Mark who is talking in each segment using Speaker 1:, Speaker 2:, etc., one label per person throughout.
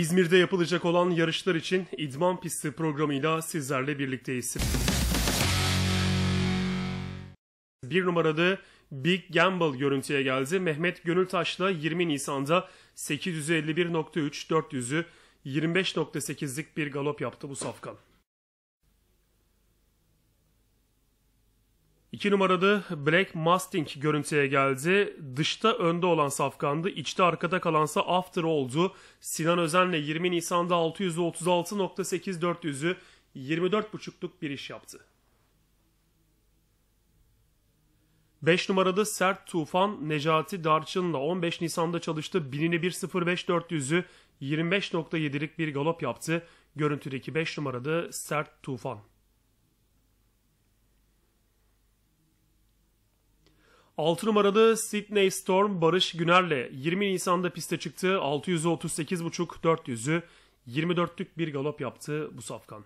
Speaker 1: İzmir'de yapılacak olan yarışlar için İdman Pisti programıyla sizlerle birlikteyiz. Bir numarada Big Gamble görüntüye geldi. Mehmet Gönültaş'la 20 Nisan'da 851.3 400'ü 25.8'lik bir galop yaptı bu safkan. İki numarada Black Mustang görüntüye geldi. Dışta önde olan Safkan'dı. içte arkada kalansa After oldu. Sinan Özen'le 20 Nisan'da 636.8400'ü 400'ü 24.5'luk bir iş yaptı. 5 numarada Sert Tufan Necati Darçın'la 15 Nisan'da çalıştı. Binini 1.05 400'ü 25.7'lik bir galop yaptı. Görüntüdeki 5 numarada Sert Tufan. 6 numaralı Sydney Storm Barış Güner'le 20 Nisan'da piste çıktı. 600'ü 38.5 400'ü 24'lük bir galop yaptı bu safkan.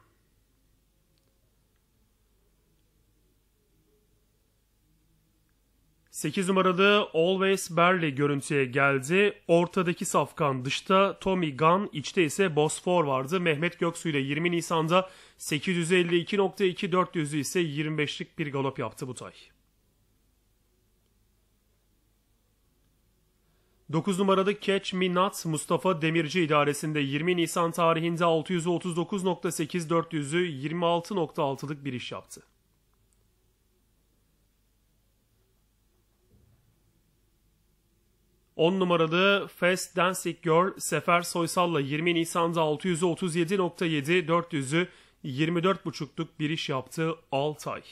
Speaker 1: Sekiz numaralı Always Berley görüntüye geldi. Ortadaki safkan dışta Tommy Gunn, içte ise Bosfor vardı. Mehmet Göksu ile 20 Nisan'da 852.2 400'ü ise 25'lik bir galop yaptı bu tay. 9 numaralı Catch Me Nuts Mustafa Demirci idaresinde 20 Nisan tarihinde 639.8 400'ü 26.6'lık bir iş yaptı. On numaralı Fast Dancing Girl Sefer Soysal'la 20 Nisan'da 637.7 400'ü 24.5'luk bir iş yaptı 6 ay.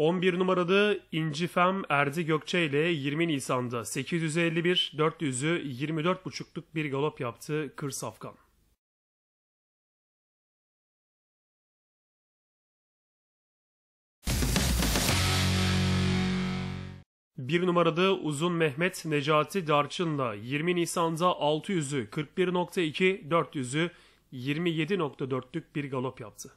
Speaker 1: 11 numaralı İncifem Erdi Gökçe ile 20 Nisan'da 851 400'ü 24,5'luk bir galop yaptı Kır Safkan. Bir numarada Uzun Mehmet Necati Darçın'la 20 Nisan'da 600'ü 41.2, 400'ü 27.4'lük bir galop yaptı.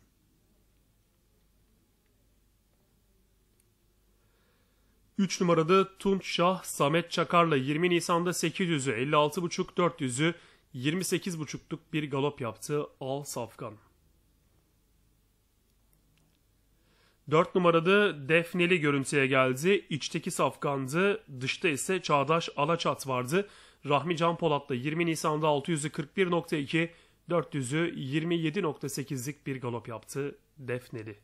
Speaker 1: 3 numarada Tunç Şah Samet Çakar'la 20 Nisan'da 800'ü 56.5 400'ü 28.5'luk bir galop yaptı Al Safkan. 4 numarada Defneli görüntüye geldi. İçteki Safkan'dı. Dışta ise Çağdaş Alaçat vardı. Rahmi Can Polat'la 20 Nisan'da 600'ü 41.2, 400'ü 27.8'lik bir galop yaptı Defneli.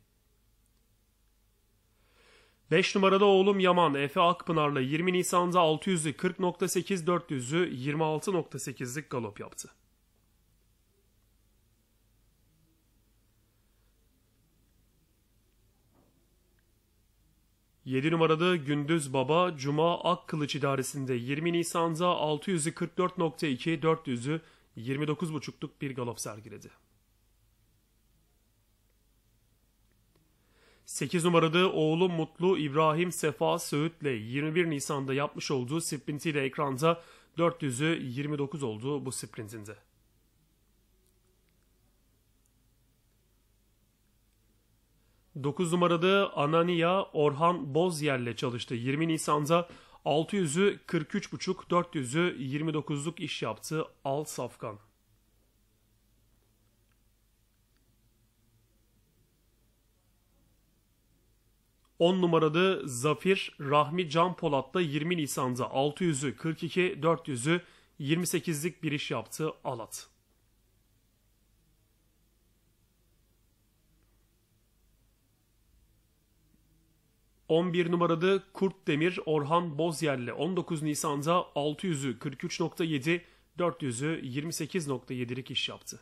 Speaker 1: 5 numarada oğlum Yaman Efe Akpınar'la 20 Nisan'da 600'ü 40.8 400'ü 26.8'lik galop yaptı. Yedi numarada Gündüz Baba Cuma Ak Kılıç idaresinde 20 Nisan'da 600'ü 44.2 400'ü 29.5'luk bir galop sergiledi. 8 numaralı oğlu Mutlu İbrahim Sefa Söğüt'le 21 Nisan'da yapmış olduğu sprintiyle ekranda 400'ü 29 oldu bu sprintinde. Dokuz numaralı Anania Orhan Bozyer'le çalıştı. 20 Nisan'da 600'ü 43.5, 400'ü 29'luk iş yaptı Al Safkan. 10 numarada Zafir Rahmi Can Polat'ta 20 Nisan'da 600'ü 42 400'ü 28'lik bir iş yaptı Alat. On bir numarada Kurt Demir Orhan Bozyer'le 19 Nisan'da 600'ü 43.7, 400'ü 28.7'lik iş yaptı.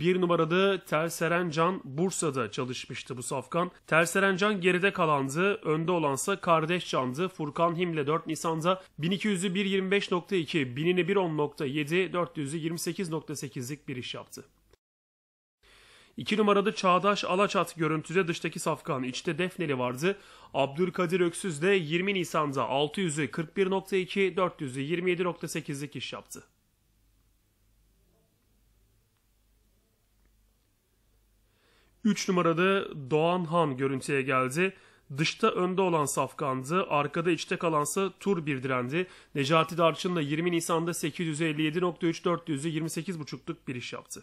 Speaker 1: Bir numaralı Terseren Can Bursa'da çalışmıştı bu safkan. Terseren Can geride kalandı. Önde olansa kardeş Can'dı. Furkan Himle 4 Nisan'da 1200'ü 1.25.2, 1000'ini 1.10.7, 400'ü 28.8'lik bir iş yaptı. 2 numaralı Çağdaş Alaçat görüntüde dıştaki safkan, içte Defneli vardı. Abdülkadir Öksüz de 20 Nisan'da 600'ü 41.2, 400'ü 27.8'lik iş yaptı. 3 numarada Doğan Han görüntüye geldi. Dışta önde olan Safkan'dı. Arkada içte kalansa tur bir direndi. Necati Darçın da 20 Nisan'da 857.3 400'ü 28.5'luk bir iş yaptı.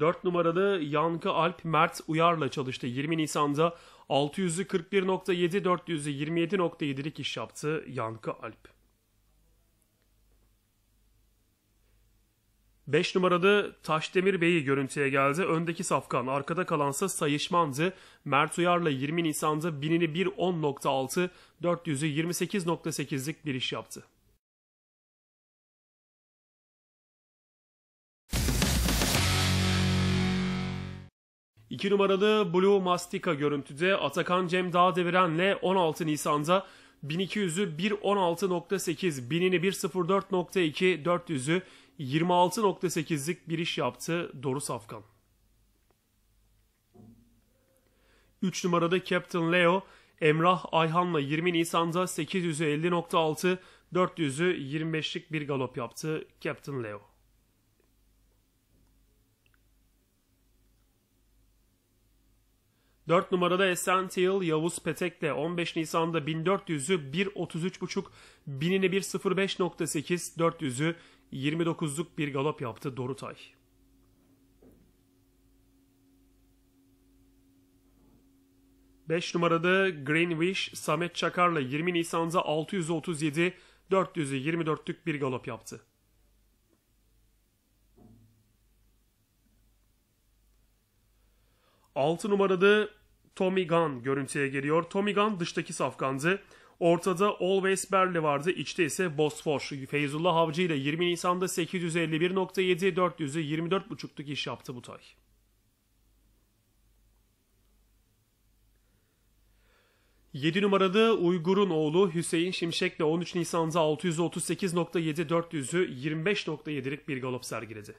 Speaker 1: 4 numaralı Yankı Alp Mert Uyar'la çalıştı. 20 Nisan'da 600'ü 41.7, 400'ü 27.7'lik iş yaptı Yankı Alp. 5 numaralı Taşdemir Bey'i görüntüye geldi. Öndeki Safkan, arkada kalansa Sayışman'dı. Mert Uyar'la 20 Nisan'da binini 1.10.6, 400'ü 28.8'lik bir iş yaptı. İki numaralı Blue Mastika görüntüde Atakan Cem Dağdeviren'le 16 Nisan'da 1200'ü 1.16.8, binini 1.04.2, 400'ü 26.8'lik bir iş yaptı Doru Safkan. 3 numarada Captain Leo, Emrah Ayhan'la 20 Nisan'da 850.6, 400'ü 25'lik bir galop yaptı Captain Leo. Dört numarada Essential Yavuz Petek'le 15 Nisan'da 1400'ü 1.33.5, 1000'ini 1.05.8, 400'ü 29'luk bir galop yaptı Dorutay. Beş numarada Green Wish Samet Çakar'la 20 Nisan'da 637 424'lük bir galop yaptı. Altı numarada Tommy Gunn görüntüye geliyor. Tommy Gunn dıştaki safkandı. Ortada Always Berli vardı. İçte ise Bosfor. Feyzullah Avcı ile 20 Nisan'da 851.7, 400'ü 24.5'luk iş yaptı bu tay. Yedi numaralı Uygur'un oğlu Hüseyin Şimşek ile 13 Nisan'da 638.7 400'ü 25.7'lik bir galop sergiledi.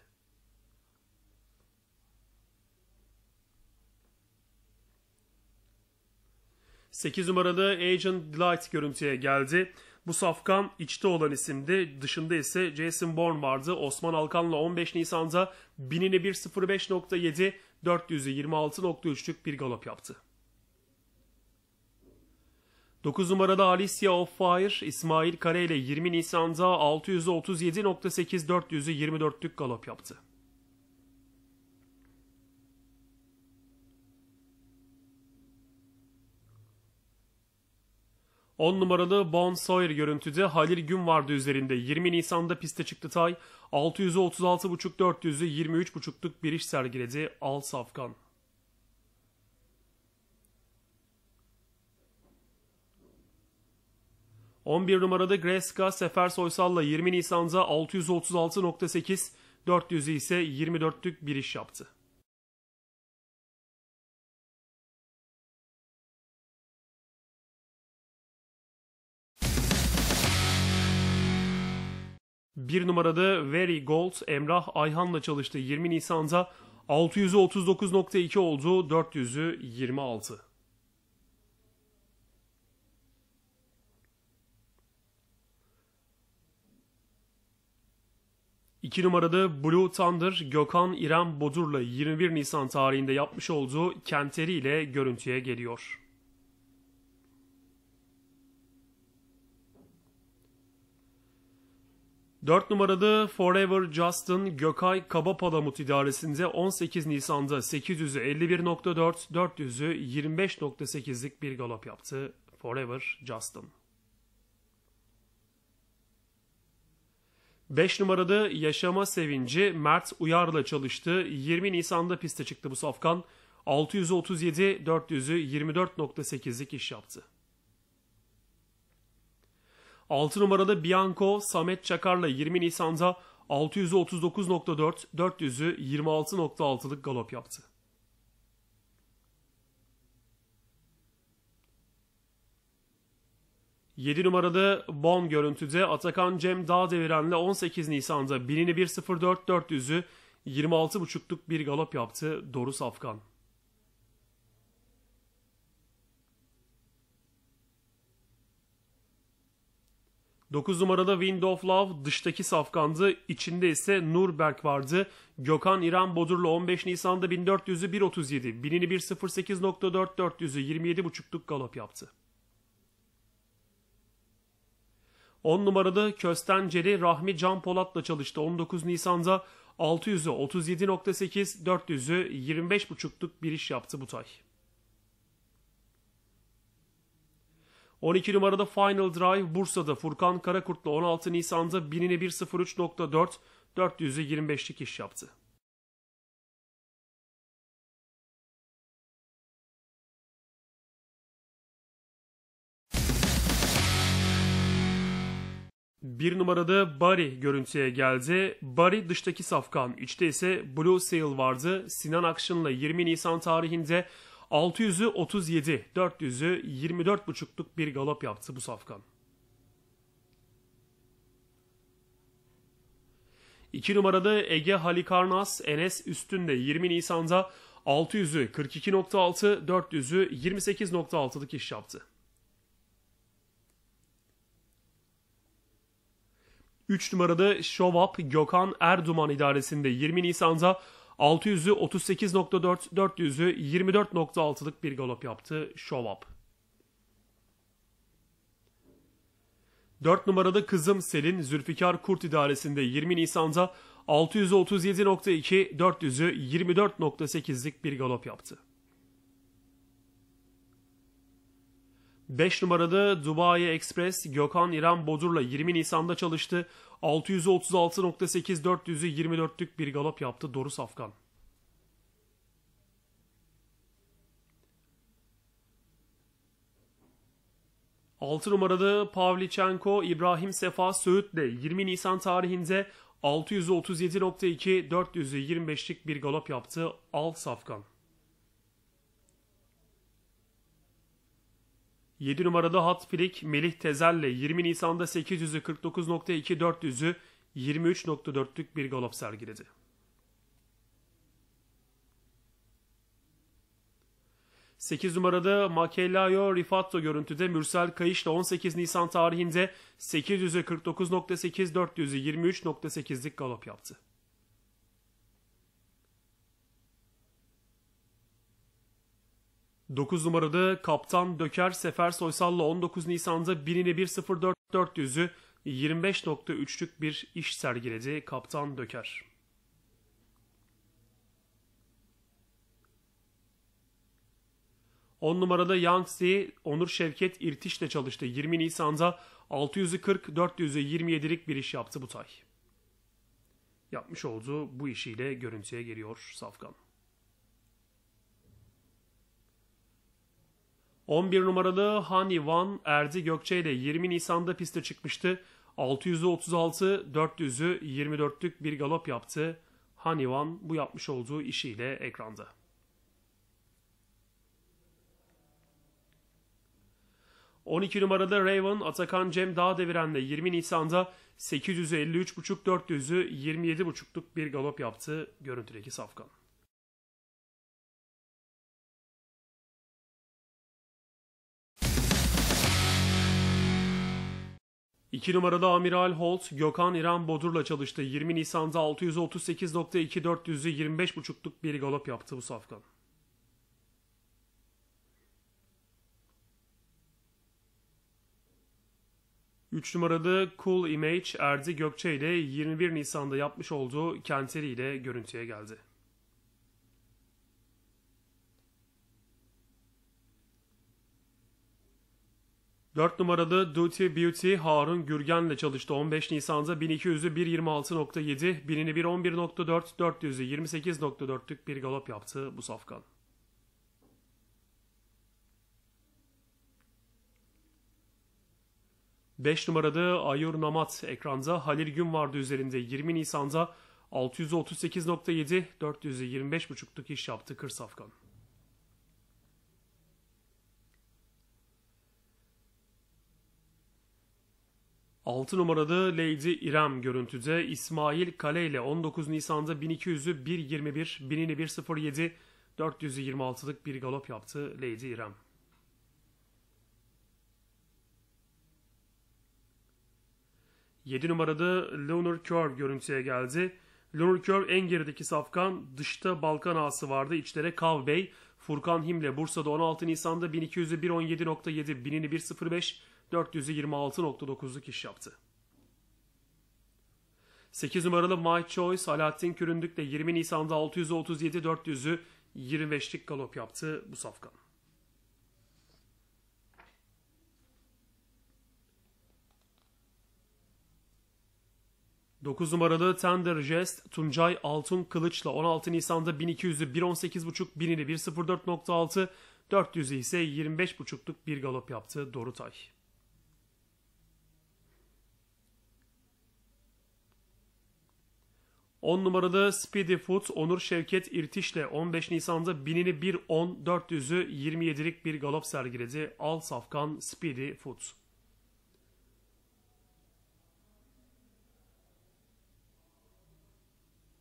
Speaker 1: 8 numaralı Agent Delight görüntüye geldi. Bu safkan içte olan isimdi. Dışında ise Jason Bourne vardı. Osman Alkan'la 15 Nisan'da binini 1.05.7, 400'ü bir galop yaptı. 9 numarada Alicia of Fire, İsmail Kare ile 20 Nisan'da 637.8, 400'ü galop yaptı. 10 numaralı Bon Sawyer görüntüde Halil Gün vardı üzerinde. 20 Nisan'da piste çıktı Tay. 600'ü 36.5 400'ü 23.5'luk bir iş sergiledi Al Safkan. bir numarada Greska Sefer Soysal'la 20 Nisan'da 636.8... ...400'ü ise 24'lük bir iş yaptı. bir numarada Very Gold Emrah Ayhan'la çalıştı 20 Nisan'da. 600'ü 39.2 oldu, 400'ü 26. İki numarada Blue Thunder Gökhan İrem Bodur'la 21 Nisan tarihinde yapmış olduğu Kenteri ile görüntüye geliyor. 4 numaralı Forever Justin Gökay Kabapalamut idaresinde 18 Nisan'da 800'ü 51.4, 400'ü 25.8'lik bir galop yaptı Forever Justin. 5 numaralı Yaşama Sevinci Mert Uyar'la çalıştı. 20 Nisan'da piste çıktı bu safkan. 637, 400'ü 24.8'lik iş yaptı. 6 numarada Bianco Samet Çakar'la 20 Nisan'da 6394 400'ü 26.6'lık galop yaptı. Yedi numaralı Bon görüntüde Atakan Cem Dağdeviren'le 18 Nisan'da 1001.04 400'ü 26.5'luk bir galop yaptı Doru Safkan. 9 numaralı Wind of Love dıştaki safkandı. içinde ise Nurberg vardı. Gökhan İran Bodurlu 15 Nisan'da 1400'ü 1.37. Binini 1.08.4 400'ü 27.5'luk galop yaptı. 10 numaralı Köstenceli Rahmi Can Polat'la çalıştı. 19 Nisan'da 600'ü 37.8, 400'ü 25.5'luk bir iş yaptı bu tay. 12 numarada Final Drive Bursa'da Furkan Karakurt'la 16 Nisan'da binini 1.03.4 400'ü 25'lik iş yaptı. Bir numarada Barry görüntüye geldi. Barry dıştaki safkan, içte ise Blue Seal vardı. Sinan Akşın'la 20 Nisan tarihinde 600'ü 37, 400'ü 24,5'luk bir galop yaptı bu safkan. 2 numarada Ege Halikarnas Enes Üstün'de 20 Nisan'da 600'ü 42.6, 400'ü 28.6'lık iş yaptı. 3 numarada Şovap Gökhan Erduman idaresinde 20 Nisan'da 600'ü 38.4, 400'ü 24.6'lık bir galop yaptı Show Up. 4 numaralı kızım Selin Zülfikar Kurt idaresinde 20 Nisan'da 637.2, 400'ü 24.8'lik bir galop yaptı. 5 numarada Dubai Express Gökhan İrem Bodur'la 20 Nisan'da çalıştı. 636.8 400'ü 24'lük bir galop yaptı Doru Safkan. Altı numarada Pavlichenko İbrahim Sefa Söğüt'le 20 Nisan tarihinde 637.2 400'ü 25'lik bir galop yaptı Al Safkan. 7 numaralı Hot Flick Melih Tezel'le 20 Nisan'da 800'ü 49.2 400'ü 23.4'lük bir galop sergiledi. Sekiz numaralı Makellayo Rifatto görüntüde Mürsel Kayış'la 18 Nisan tarihinde 800'ü 49.8 400'ü 23.8'lik galop yaptı. 9 numarada Kaptan Döker Sefer Soysal'la 19 Nisan'da binini 1.04.400'ü 25.3'lük bir iş sergiledi Kaptan Döker. On numarada Yangtze Onur Şevket İrtiş'le çalıştı. 20 Nisan'da 640 400'e 27'lik bir iş yaptı bu tay. Yapmış olduğu bu işiyle görüntüye geliyor Safkan. 11 numaralı Hani Van Erdi Gökçe ile 20 Nisan'da piste çıkmıştı. 600'ü 36, 400'ü 24'lük bir galop yaptı. Hani Van bu yapmış olduğu işiyle ekranda. ...12 numaralı Raven Atakan Cem Dağ Devirenle 20 Nisan'da 853.5-400'ü 27.5'luk bir galop yaptı görüntüdeki safkan. 2 numaralı Amiral Holt, Gökhan İran Bodur'la çalıştı. 20 Nisan'da 638.2 400'ü 25.5'luk bir galop yaptı bu safkan. Üç numaralı Cool Image Erdi Gökçe ile 21 Nisan'da yapmış olduğu kenteri ile görüntüye geldi. 4 numaralı Duty Beauty Harun Gürgen'le çalıştı. 15 Nisan'da 1200'ü 1.26.7, 1000'ini 1.11.4, 400'ü 28.4'lük bir galop yaptı bu safkan. Beş numaralı Ayur Namat ekranda Halil Gün vardı üzerinde 20 Nisan'da 638.7, 400'ü 25.5'luk iş yaptı Kır Safkan. 6 numarada Lady İrem görüntüde İsmail Kale ile 19 Nisan'da 1200'ü 1.21, 1000'ini 1.07, 400'ü bir galop yaptı Lady İrem. Yedi numarada Lunar Curve görüntüye geldi. Lunar Curve en gerideki safkan dışta Balkan ağası vardı. İçlere Kav Bey, Furkan Himle Bursa'da 16 Nisan'da 1200'ü 1.17.7, 1000'ini 426.9'luk iş yaptı. 8 numaralı My Choice Alaaddin Küründük de 20 Nisan'da 637 400'ü 25'lik galop yaptı bu safkan. Dokuz numaralı Tender Jest Tuncay Altın Kılıç'la 16 Nisan'da 1200'ü 1.18.5, 1000'ini 400'ü ise 25.5'luk bir galop yaptı Dorutay. 10 numaralı Speedy Foot Onur Şevket İrtiş'le 15 Nisan'da binini 1 10 400'ü 27'lik bir galop sergiledi. Al Safkan Speedy Foot.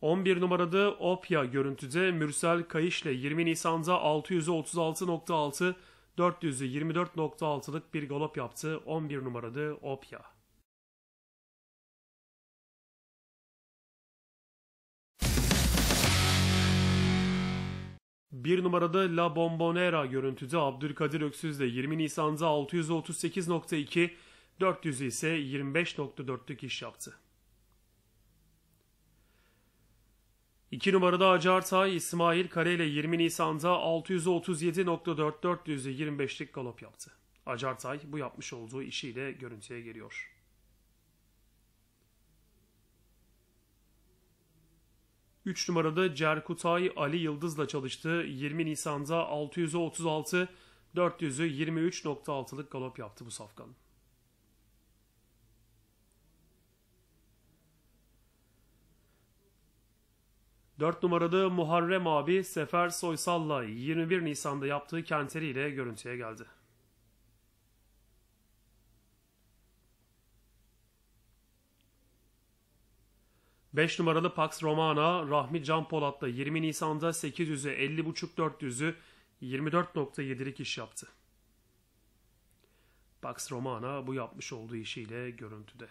Speaker 1: ...11 numaralı Opya görüntüde Mürsel Kayış'le 20 Nisan'da 600'ü 36.6, 400'ü 24.6'lık bir galop yaptı. 11 numaralı Opya. Bir numarada La Bombonera görüntüde Abdülkadir Öksüz de 20 Nisan'da 638.2, 400 ise 25.4'lük iş yaptı. 2 numarada Acartay İsmail Kare ile 20 Nisan'da 637.4 400'ü 25'lik galop yaptı. Acartay bu yapmış olduğu işiyle görüntüye geliyor. 3 numarada Cerkutay Ali Yıldız'la çalıştı. 20 Nisan'da 600'e 36, 400'ü 23.6'lık galop yaptı bu safkan. Dört numaralı Muharrem abi Sefer Soysal'la 21 Nisan'da yaptığı kenteriyle görüntüye geldi. 5 numaralı Pax Romana Rahmi Can Polat'la 20 Nisan'da 800'ü 50.5 400'ü 24.7'lik iş yaptı. Pax Romana bu yapmış olduğu işiyle görüntüde.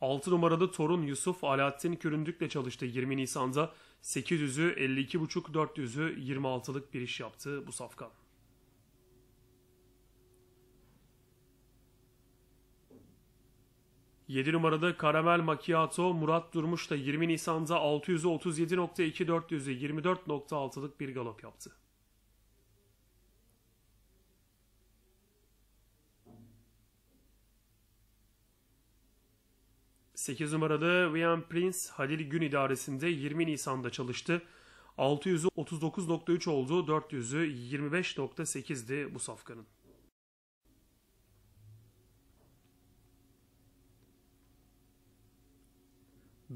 Speaker 1: 6 numaralı torun Yusuf Alaaddin Küründük'le çalıştı 20 Nisan'da 800'ü 52.5 400'ü 26'lık bir iş yaptı bu safkan. 7 numarada Karamel Macchiato Murat Durmuş da 20 Nisan'da 600'ü 37.2 400'ü 24.6'lık bir galop yaptı. Sekiz numarada Vian Prince Halil Gün idaresinde 20 Nisan'da çalıştı. 639.3 oldu, 400'ü 25.8'di bu safkanın.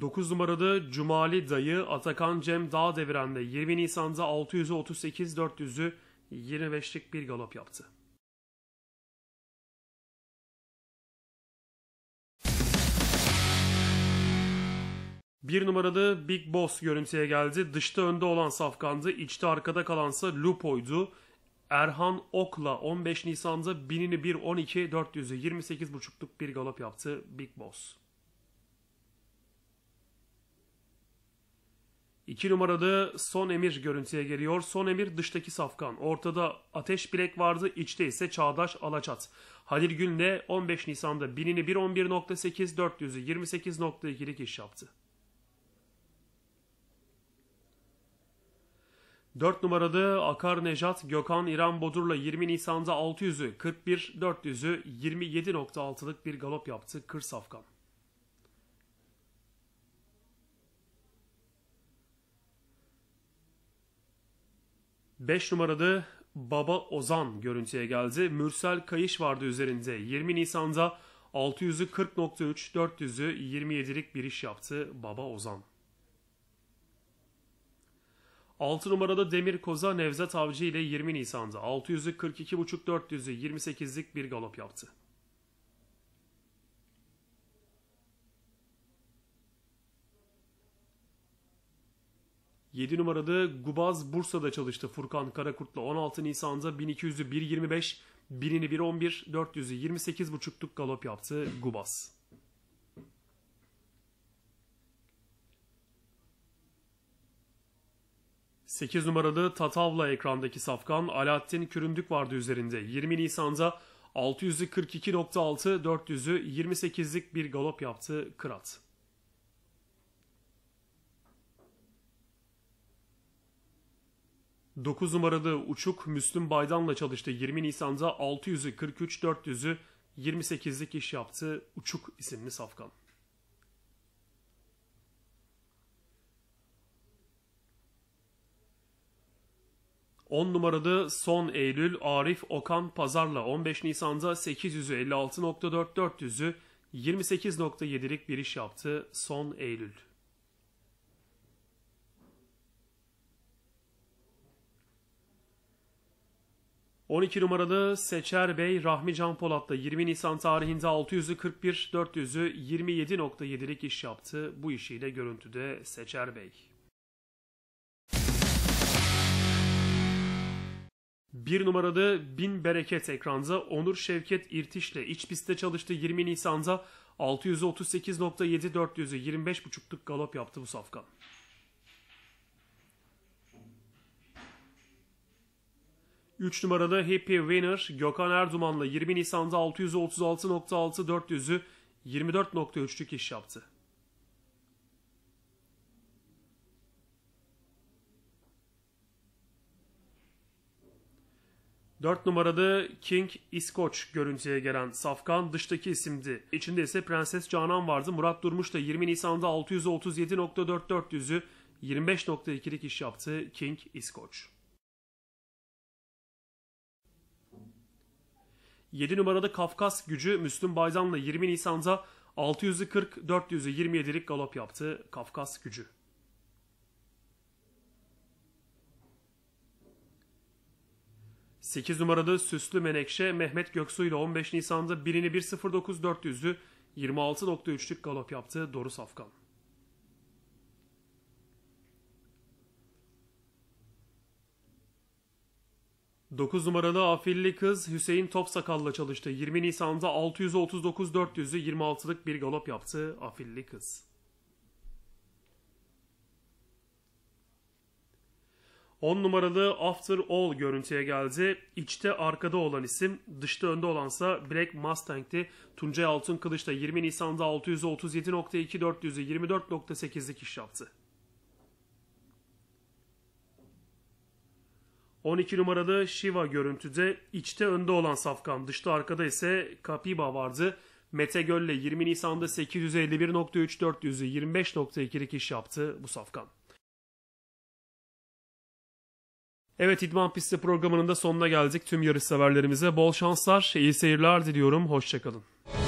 Speaker 1: 9 numarada Cumali Dayı Atakan Cem Dağdeviren'de 20 Nisan'da 638 400'ü 25'lik bir galop yaptı. Bir numaralı Big Boss görüntüye geldi. Dışta önde olan Safkan'dı. içte arkada kalansa Lupo'ydu. Erhan Ok'la 15 Nisan'da 1000'ini 1.12, 400'ü 28.5'luk bir galop yaptı Big Boss. 2 numaralı son emir görüntüye geliyor. Son emir dıştaki safkan. Ortada Ateş Bilek vardı. İçte ise Çağdaş Alaçat. Halil Gün'le 15 Nisan'da binini 1.11.8 400'ü 28.2'lik iş yaptı. 4 numaralı Akar Nejat Gökhan İran Bodur'la 20 Nisan'da 600'ü 41 400'ü 27.6'lık bir galop yaptı Kır Safkan. 5 numarada Baba Ozan görüntüye geldi. Mürsel Kayış vardı üzerinde. 20 Nisan'da 6403 40.3, 400'ü 27'lik bir iş yaptı Baba Ozan. 6 numarada Demir Koza Nevzat Avcı ile 20 Nisan'da 6425 42.5, 400'ü 28'lik bir galop yaptı. 7 numaralı Gubaz Bursa'da çalıştı Furkan Karakurt'la 16 Nisan'da 1200'ü 1.25, 1000'ini 1.11, 400'ü 28.5'luk galop yaptı Gubaz. Sekiz numaralı Tatavla ekrandaki safkan Alaaddin Küründük vardı üzerinde. 20 Nisan'da 642.6 42.6, 400'ü 28'lik bir galop yaptı Kırat. 9 numaralı Uçuk Müslüm Baydan'la çalıştı. 20 Nisan'da 600'ü 43 400'ü 28'lik iş yaptı Uçuk isimli safkan. On numaralı son Eylül Arif Okan Pazar'la 15 Nisan'da 800'ü 56.4 400'ü 28.7'lik bir iş yaptı son Eylül. 12 numaralı Seçer Bey Rahmi Can Polat'ta 20 Nisan tarihinde 600'ü 41, 400'ü 27.7'lik iş yaptı. Bu işiyle görüntüde Seçer Bey. Bir numaralı Bin Bereket ekranda Onur Şevket İrtiş'le iç pistte çalıştı 20 Nisan'da 638.7 400'ü 25.5'luk galop yaptı bu safkan. 3 numaralı Happy Winner Gökhan Erduman'la 20 Nisan'da 636.6 400'ü 24.3'lük iş yaptı. Dört numaralı King İskoç görüntüye gelen Safkan dıştaki isimdi. İçinde ise Prenses Canan vardı. Murat Durmuş da 20 Nisan'da 637.4400'ü 25.2'lik iş yaptı King İskoç. 7 numarada Kafkas gücü Müslüm Bayzan'la 20 Nisan'da 600'ü 40, 400'ü 27'lik galop yaptı Kafkas gücü. Sekiz numaralı Süslü Menekşe Mehmet Göksu ile 15 Nisan'da birini 1.09 26.3'lük galop yaptı Doru Afkan. 9 numaralı afilli kız Hüseyin Topsakal'la çalıştı. 20 Nisan'da 639 400'ü 26'lık bir galop yaptı afilli kız. 10 numaralı After All görüntüye geldi. İçte arkada olan isim, dışta önde olansa Black Mustang'ti. Tuncay Altın Kılıç da 20 Nisan'da 637.2 400'ü 24.8'lik iş yaptı. 12 numaralı Shiva görüntüde içte önde olan Safkan, dışta arkada ise Kapiba vardı. Mete Gölle 20 Nisan'da 851.3 400'ü 25.2'lik iş yaptı bu Safkan. Evet İdman Pisti programının da sonuna geldik. Tüm yarış severlerimize bol şanslar, iyi seyirler diliyorum. Hoşçakalın.